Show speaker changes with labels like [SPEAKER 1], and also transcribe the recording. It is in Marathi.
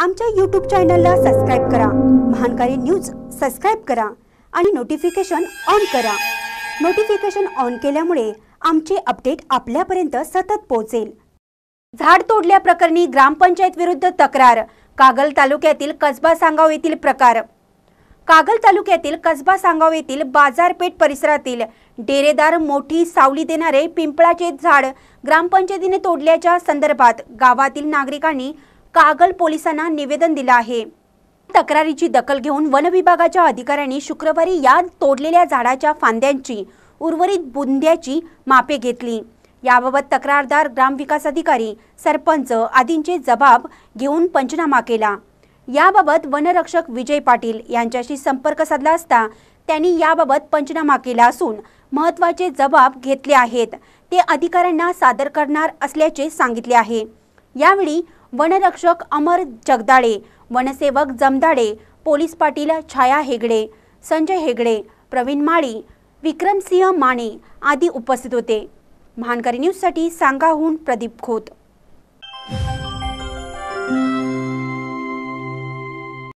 [SPEAKER 1] आमच्या यूट्यूब चॅनलला सबस्क्राईब करा महानकारी न्यूज सबस्क्राईब करा आणि नोटिफिकेशन ऑन करा नोटिफिकेशन ऑन केल्यामुळे आमचे अपडेट आपल्यापर्यंत सतत पोहोचेल झाड तोडल्याप्रकरणी ग्रामपंचायत विरुद्ध तक्रार कागल तालुक्यातील कसबा सांगाव येथील प्रकार कागल तालुक्यातील कसबा सांगाव येथील बाजारपेठ परिसरातील डेरेदार मोठी सावली देणारे पिंपळाचे झाड ग्रामपंचायतीने तोडल्याच्या संदर्भात गावातील नागरिकांनी कागल पोलिसांना निवेदन दिलं आहे तक्रारीची दखल घेऊन वन विभागाच्या अधिकाऱ्यांनी शुक्रवारी या तोडलेल्या झाडाच्या फांद्यांची उर्वरित बुंद्याची मापे घेतली याबाबत तक्रारदार ग्रामविकास अधिकारी सरपंच आदींचे जबाब घेऊन पंचनामा केला याबाबत वनरक्षक विजय पाटील यांच्याशी संपर्क साधला असता त्यांनी याबाबत पंचनामा केला असून महत्वाचे जबाब घेतले आहेत ते अधिकाऱ्यांना सादर करणार असल्याचे सांगितले आहे यावेळी वनरक्षक अमर जगदाळे वनसेवक जमदाडे पोलीस पाटील छाया हेगडे संजय हेगडे प्रवीण माळी विक्रमसिंह माने आदी उपस्थित होते महानकारी न्यूजसाठी सांगाहून प्रदीप खोत